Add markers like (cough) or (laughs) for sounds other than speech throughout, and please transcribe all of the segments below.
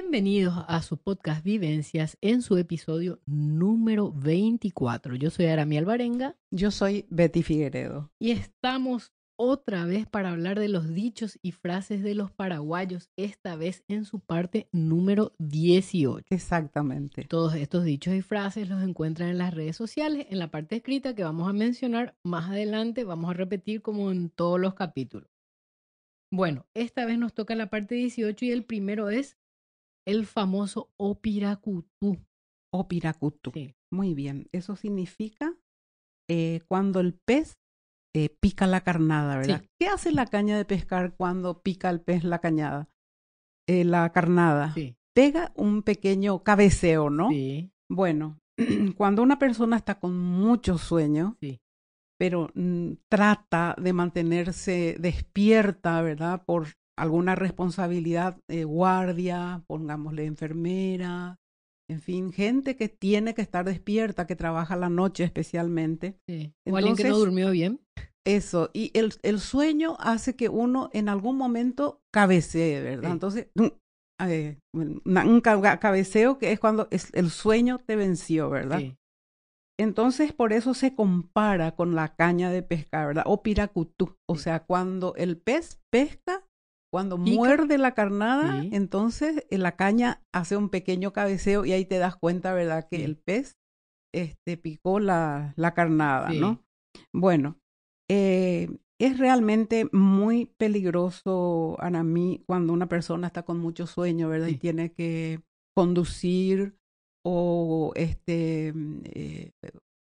Bienvenidos a su podcast Vivencias en su episodio número 24. Yo soy Arami Alvarenga. Yo soy Betty Figueredo. Y estamos otra vez para hablar de los dichos y frases de los paraguayos, esta vez en su parte número 18. Exactamente. Todos estos dichos y frases los encuentran en las redes sociales, en la parte escrita que vamos a mencionar más adelante, vamos a repetir como en todos los capítulos. Bueno, esta vez nos toca la parte 18 y el primero es el famoso Opiracutú. Opiracutú. Muy bien. Eso significa eh, cuando el pez eh, pica la carnada, ¿verdad? ¿Qué hace la caña de pescar cuando pica el pez la cañada? Eh, la carnada. Pega un pequeño cabeceo, ¿no? Sí. Bueno, (clears throat) cuando una persona está con mucho sueño, sí. pero mm, trata de mantenerse despierta, ¿verdad? Por alguna responsabilidad, de guardia, pongámosle enfermera, en fin, gente que tiene que estar despierta, que trabaja la noche especialmente. o alguien que no durmió bien. Eso, y el, el, sueño hace que uno en algún momento cabecee, ¿verdad? Entonces, mm, eh, un cabeceo que es cuando es, el sueño te venció, ¿verdad? Entonces, por eso se compara con la caña de pescar, ¿verdad? O piracutú, o sea, cuando el pez pesca cuando muerde la carnada, entonces eh, la caña hace un pequeño cabeceo y ahí te das cuenta, ¿verdad? Que el pez este, picó la, la carnada, ¿no? Bueno, eh, es realmente muy peligroso, para mí, cuando una persona está con mucho sueño, ¿verdad? Y tiene que conducir o este, mm, eh,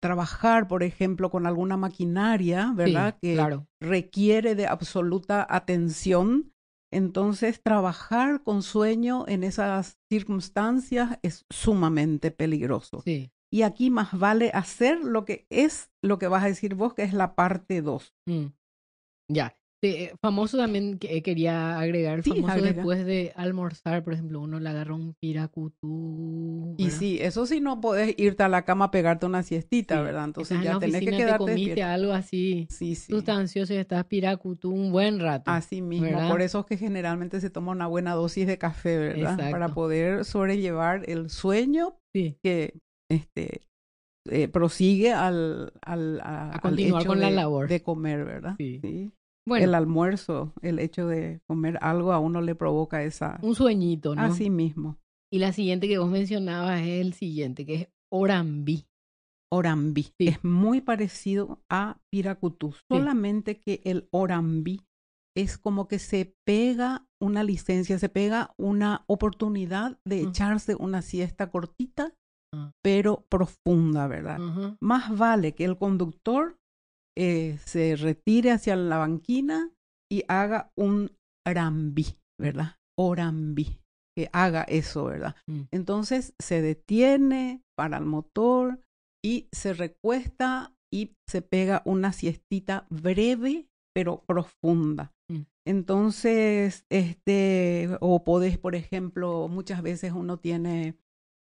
trabajar, por ejemplo, con alguna maquinaria, ¿verdad? que requiere de absoluta atención entonces, trabajar con sueño en esas circunstancias es sumamente peligroso. Sí. Y aquí más vale hacer lo que es lo que vas a decir vos, que es la parte 2. Mm. Ya, eh, famoso también que eh, quería agregar, famoso después de almorzar, por ejemplo, uno le agarra un piracutú. Y sí, eso sí no podés irte a la cama a pegarte una siestita, ¿verdad? Entonces ya tienes que quedarte te comiste algo así. Sí, Tú estás ansioso y estás piracutú un buen rato. Así mismo, por eso es que generalmente se toma una buena dosis de café, ¿verdad? Para poder sobrellevar el sueño que este eh, prosigue al, continuar con la labor de comer, ¿verdad? sí el almuerzo, el hecho de comer algo a uno le provoca esa... Un sueñito, ¿no? sí mismo. Y la siguiente que vos mencionabas es el siguiente, que es Orambi. Orambi Es muy parecido a piracutú, solamente que el Orambi es como que se pega una licencia, se pega una oportunidad de mm. echarse una siesta cortita, ah. pero profunda, ¿verdad? Más vale que el conductor eh, se retire hacia la banquina y haga un rambi, ¿verdad? Orambi que haga eso, ¿verdad? Mm. Entonces se detiene para el motor y se recuesta y se pega una siestita breve pero profunda. Mm. Entonces, este, o podés, por ejemplo, muchas veces uno tiene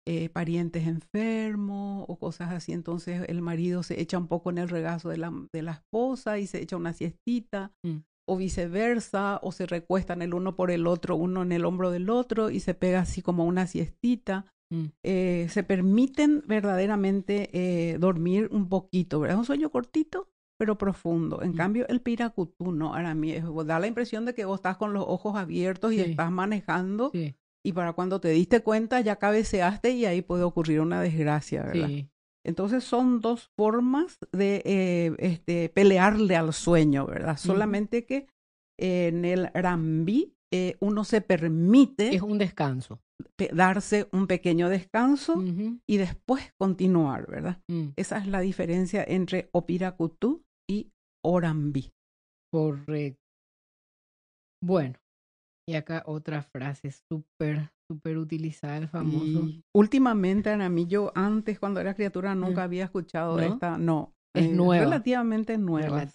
eh, parientes enfermos o cosas así. Entonces el marido se echa un poco en el regazo de la, esposa y se echa una siestita. Mm. o viceversa, o se recuestan el uno por el otro, uno en el hombro del otro y se pega así como una siestita. Mm. Eh, se permiten verdaderamente eh, dormir un poquito, ¿verdad? Es un sueño cortito, pero profundo. En mm. cambio, el piracutú, ¿no? Ahora mí da la impresión de que vos estás con los ojos abiertos y estás manejando. Sí y para cuando te diste cuenta ya cabeceaste y ahí puede ocurrir una desgracia, ¿verdad? Entonces son dos formas de eh, este, pelearle al sueño, ¿verdad? Solamente que eh, en el rambí eh, uno se permite... Es un descanso. Darse un pequeño descanso y después continuar, ¿verdad? Mm. Esa es la diferencia entre opiracutú y orambí. Correcto. Bueno, y acá otra frase súper, súper utilizada, el famoso. últimamente, a mí yo antes, cuando era criatura, mm, nunca había escuchado esta. No, es eh, nueva. Relativamente nueva.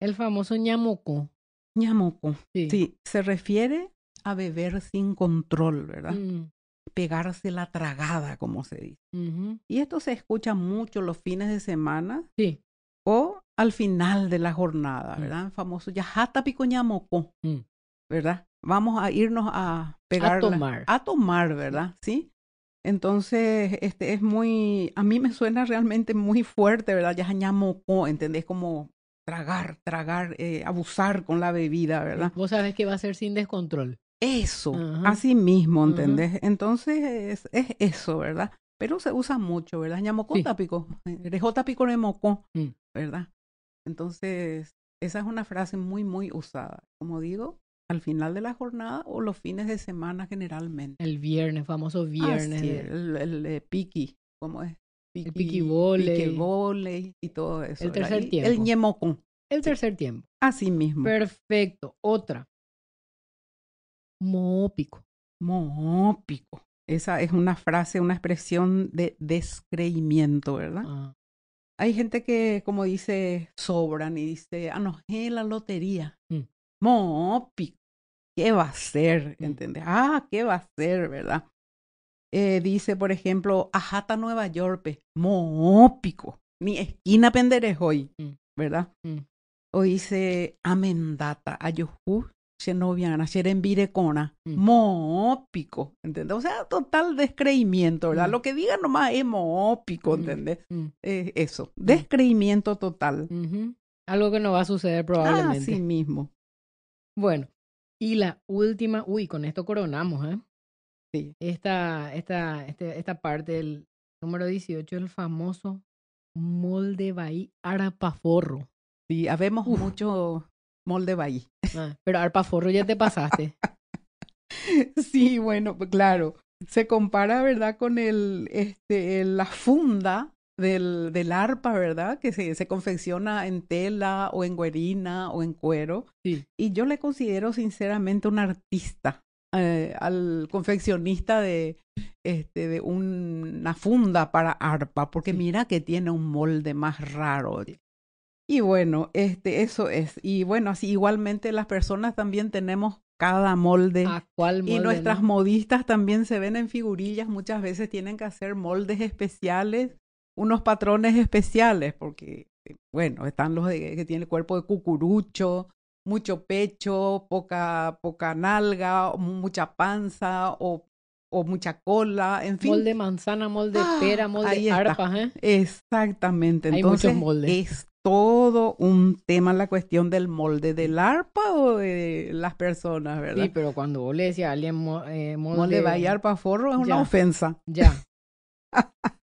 El famoso ñamoco. Ñamoco. Sí. se refiere a beber sin control, ¿verdad? Mm. Pegarse la tragada, como se dice. Y esto se escucha mucho los fines de semana. Sí. O al final de la jornada, mm. ¿verdad? El famoso ya hatapico pico ñamoco. ¿verdad? Vamos a irnos a pegar. A tomar. A tomar, ¿verdad? Sí. Entonces, este es muy, a mí me suena realmente muy fuerte, ¿verdad? Ya ñamoco, ¿entendés? Como tragar, tragar, eh, abusar con la bebida, ¿verdad? Vos sabés que va a ser sin descontrol. Eso, así mismo, ¿entendés? Entonces, es, eso, ¿verdad? Pero se usa mucho, ¿verdad? Ñamocó tapico, pico eh, tapico moco mm. ¿verdad? Entonces, esa es una frase muy, muy usada. Como digo, al final de la jornada o los fines de semana generalmente. El viernes, famoso ah, viernes. el, el, piqui, ¿cómo es? Piqui, el piqui voley. y todo eso. El tercer tiempo. el ñemocón. El tercer tiempo. Así mismo. Perfecto. Otra. Mópico. Mópico. Esa es una frase, una expresión de descreimiento, ¿verdad? Ah. Hay gente que, como dice, sobran y dice, ah, no, es la lotería. Mm. Mópico, ¿qué va a ser? Mm. ¿Entendés? Ah, ¿qué va a ser, verdad? Eh, dice, por ejemplo, Ajata, Nueva York, moópico, mi esquina penderes hoy, mm. ¿verdad? Mm. O dice, Amendata, Ayojú, nacer Xerenvirecona, mm. moópico, ¿entendés? O sea, total descreimiento, ¿verdad? Lo que diga nomás es moópico, ¿entendés? Eh, eso, descreimiento total. Algo que no va a suceder ah, probablemente. Así mismo. Bueno, y la última, uy, con esto coronamos, ¿eh? Sí. Esta, esta, este, esta parte el número 18, el famoso molde bahí arpaforro. Sí, habemos mucho molde bahí. Ah, pero arpaforro ya te pasaste. (laughs) sí, bueno, pues, claro. Se compara, ¿verdad?, con el, este, la funda del, arpa, ¿verdad? Que se, se, confecciona en tela o en guerina o en cuero. Y yo le considero sinceramente un artista, eh, al confeccionista de, este, de una funda para arpa, porque mira que tiene un molde más raro. Y bueno, este, eso es. Y bueno, así igualmente las personas también tenemos cada molde. ¿A ah, y nuestras modistas también se ven en figurillas, muchas veces tienen que hacer moldes especiales unos patrones especiales, porque, eh, bueno, están los que tienen cuerpo de cucurucho, mucho pecho, poca, poca nalga, mucha panza o, o mucha cola, en fin. Molde manzana, molde ¡Ah! pera, molde arpa, ¿eh? Exactamente. Entonces, Es todo un tema la cuestión del molde del arpa o de las personas, ¿verdad? Sí, pero cuando vos le decías a alguien eh, molde... Molde arpa forro es una ofensa. Ya. (laughs)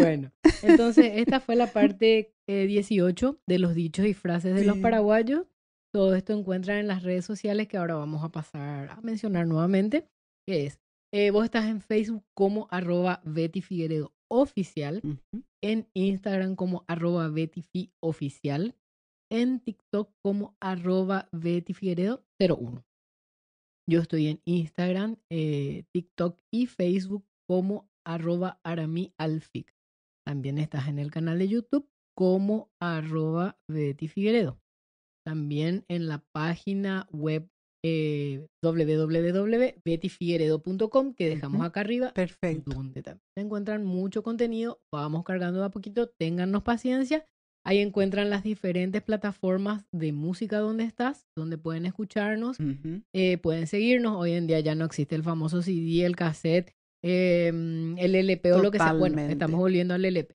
Bueno, entonces esta fue la parte 18 eh, de los dichos y frases de los paraguayos. Todo esto encuentran en las redes sociales que ahora vamos a pasar a mencionar nuevamente, que es, eh, vos estás en Facebook como arroba Betty Figueredo oficial, en Instagram como arroba Betty oficial, en TikTok como arroba Betty Figueredo 01. Yo estoy en Instagram, eh, TikTok y Facebook como arroba aramialfic. También estás en el canal de YouTube como arroba Betty Figueredo. También en la página web eh, www.bettyfigueredo.com que dejamos acá arriba. Perfecto. Donde también encuentran mucho contenido. Vamos cargando a poquito. Téngannos paciencia. Ahí encuentran las diferentes plataformas de música donde estás, donde pueden escucharnos, eh, pueden seguirnos. Hoy en día ya no existe el famoso CD, el cassette Em, el LP o lo que sea. Bueno, estamos volviendo al LP.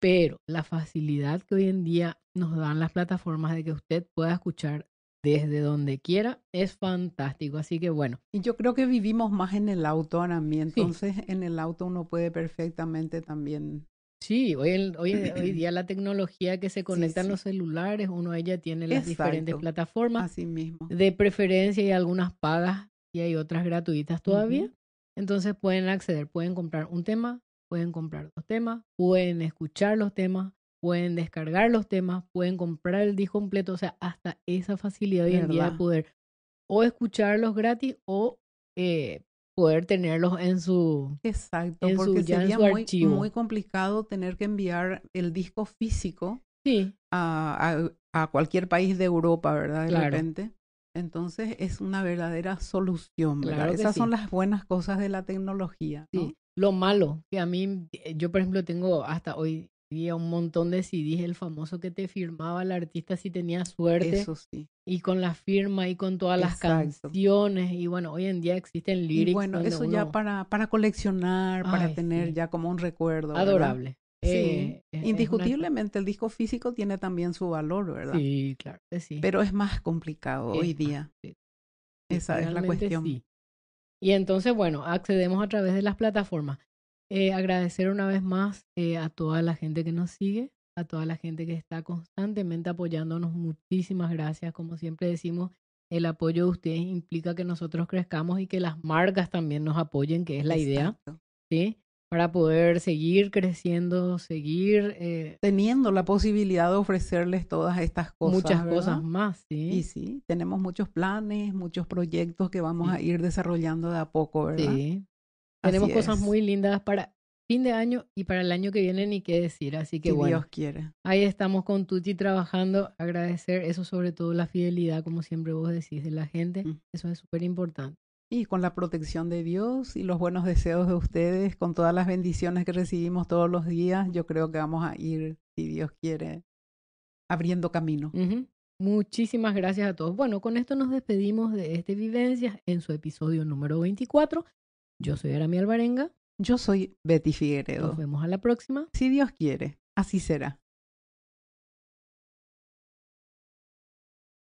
Pero la facilidad que hoy en día nos dan las plataformas de que usted pueda escuchar desde donde quiera es fantástico. Así que bueno. Y yo creo que vivimos más en el auto ahora mismo. Entonces en el auto uno puede perfectamente también. Sí, hoy, en hoy, hoy día la tecnología que se conecta los celulares, uno ella tiene las diferentes plataformas. Así mismo. De preferencia hay algunas pagas y hay otras gratuitas todavía. Entonces pueden acceder, pueden comprar un tema, pueden comprar dos temas, pueden escuchar los temas, pueden descargar los temas, pueden comprar el disco completo, o sea, hasta esa facilidad de poder o escucharlos gratis o eh, poder tenerlos en su exacto porque sería muy, complicado tener que enviar el disco físico a, cualquier país de Europa verdad de repente entonces es una verdadera solución. ¿verdad? Esas son las buenas cosas de la tecnología. Lo malo, que a mí, eh, yo por ejemplo tengo hasta hoy día un montón de CDs, el famoso que te firmaba el artista si tenía suerte. Eso sí. Y con la firma y con todas las canciones. Y bueno, hoy en día existen lyrics. Y bueno, eso ya para, para coleccionar, para tener ya como un recuerdo. Adorable. Sí, eh, indiscutiblemente el disco físico tiene también su valor, ¿verdad? Sí, claro eh, sí. Pero es más complicado hoy día. Esa es la cuestión. Y entonces, bueno, accedemos a través de las plataformas. Eh, agradecer una vez más a toda la gente que nos sigue, a toda la gente que está constantemente apoyándonos. Muchísimas gracias. Como siempre decimos, el apoyo de ustedes implica que nosotros crezcamos y que las marcas también nos apoyen, que es la idea. ¿sí? para poder seguir creciendo, seguir eh, teniendo la posibilidad de ofrecerles todas estas cosas. Muchas cosas más, sí. Y sí, tenemos muchos planes, muchos proyectos que vamos a ir desarrollando de a poco, ¿verdad? Sí. tenemos cosas muy lindas para fin de año y para el año que viene ni qué decir, así que si Dios quiere. Ahí estamos con Tuti trabajando, agradecer eso sobre todo la fidelidad, como siempre vos decís, de la gente, mm. eso es súper importante. Y con la protección de Dios y los buenos deseos de ustedes, con todas las bendiciones que recibimos todos los días, yo creo que vamos a ir, si Dios quiere, abriendo camino. Muchísimas gracias a todos. Bueno, con esto nos despedimos de este Vivencias en su episodio número 24. Yo soy Arami Albarenga. Yo soy Betty Figueredo. Nos vemos a la próxima. Si Dios quiere, así será.